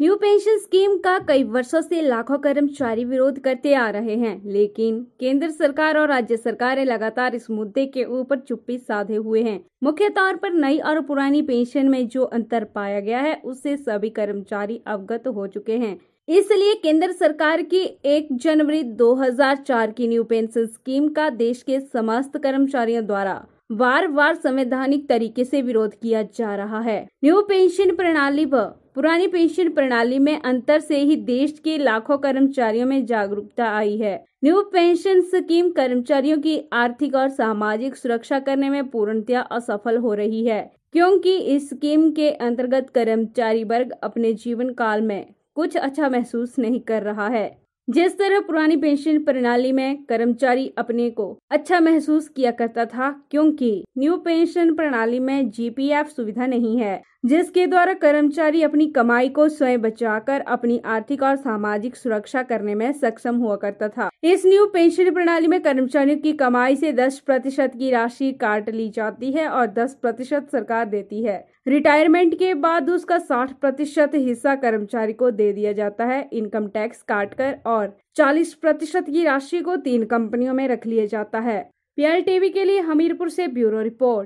new pension scheme का कई वर्षों से लाखों कर्मचारी विरोध करते आ रहे हैं लेकिन केंद्र सरकार और राज्य सरकारें लगातार इस मुद्दे के ऊपर चुप्पी साधे हुए हैं मुख्य तौर पर नई और पुरानी पेंशन में जो अंतर पाया गया है उससे सभी कर्मचारी अवगत हो चुके हैं इसलिए केंद्र सरकार की 1 जनवरी 2004 की न्यू पेंशन स्कीम का देश के समस्त कर्मचारियों द्वारा बार बार संवैधानिक तरीके से विरोध किया जा रहा है न्यू पेंशन प्रणाली पर पुरानी पेंशन प्रणाली में अंतर से ही देश के लाखों कर्मचारियों में जागरूकता आई है न्यू पेंशन स्कीम कर्मचारियों की आर्थिक और सामाजिक सुरक्षा करने में पूर्णतया असफल हो रही है क्योंकि इस स्कीम के अंतर्गत कर्मचारी वर्ग अपने जीवन काल में कुछ अच्छा महसूस नहीं कर रहा है जिस तरह पुरानी पेंशन प्रणाली में कर्मचारी अपने को अच्छा महसूस किया करता था क्योंकि न्यू पेंशन प्रणाली में जीपीएफ सुविधा नहीं है जिसके द्वारा कर्मचारी अपनी कमाई को स्वयं बचाकर अपनी आर्थिक और सामाजिक सुरक्षा करने में सक्षम हुआ करता था इस न्यू पेंशन प्रणाली में कर्मचारियों की कमाई से 10 प्रतिशत की राशि काट ली जाती है और 10 प्रतिशत सरकार देती है रिटायरमेंट के बाद उसका 60 प्रतिशत हिस्सा कर्मचारी को दे दिया जाता है इनकम टैक्स काट कर और और 40 प्रतिशत की राशि को तीन कंपनियों में रख लिया जाता है पीएल टीवी के लिए हमीरपुर से ब्यूरो रिपोर्ट